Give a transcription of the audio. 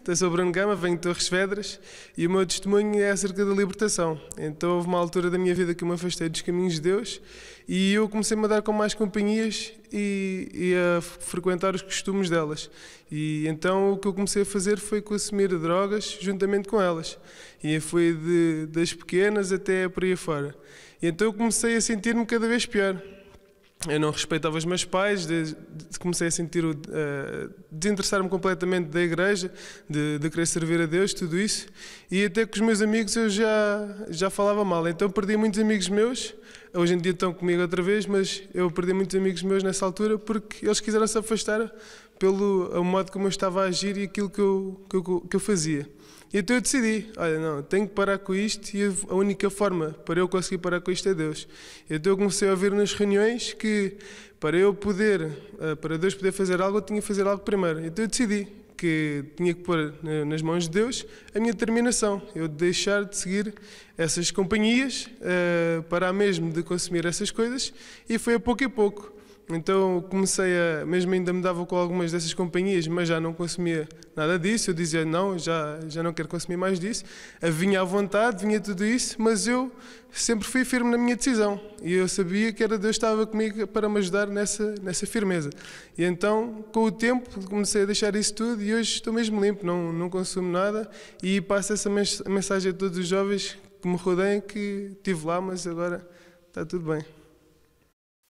Então, sou Bruno Gama, venho de Torres Vedras e o meu testemunho é acerca da libertação. Então, houve uma altura da minha vida que eu me afastei dos caminhos de Deus e eu comecei -me a dar com mais companhias e, e, a frequentar os costumes delas. E então o que eu comecei a fazer foi consumir drogas juntamente com elas. E foi de, das pequenas até por aí fora. E então eu comecei a sentir-me cada vez pior eu não respeitava os meus pais, de, de, comecei a sentir, uh, desinteressar-me completamente da igreja, de, de, querer servir a Deus, tudo isso. E até com os meus amigos eu já, já falava mal. Então perdi muitos amigos meus Hoje em dia estão comigo outra vez, mas eu perdi muitos amigos meus nessa altura porque eles quiseram se afastar pelo modo como eu estava a agir e aquilo que eu, que eu, que eu fazia. E então eu decidi, olha, não, tenho que parar com isto e a única forma para eu conseguir parar com isto é Deus. E então eu comecei a ouvir nas reuniões que para eu poder, eh, para Deus poder fazer algo, eu tinha que fazer algo primeiro. E então eu decidi, que tinha que pôr eh, nas mãos de Deus a minha determinação, eu deixar de seguir essas companhias, uh, eh, parar mesmo de consumir essas coisas, e foi a pouco e pouco. Então comecei a, mesmo ainda me dava com algumas dessas companhias, mas já não consumia nada disso. Eu dizia não, já, já não quero consumir mais disso. Vinha à vontade, vinha tudo isso, mas eu sempre fui firme na minha decisão e eu sabia que era Deus estava comigo para me ajudar nessa, nessa firmeza. E então, com o tempo, comecei a deixar isso tudo e hoje estou mesmo limpo, não, não consumo nada e passo essa mensagem a todos os jovens que me rodeiam que estive lá, mas agora está tudo bem.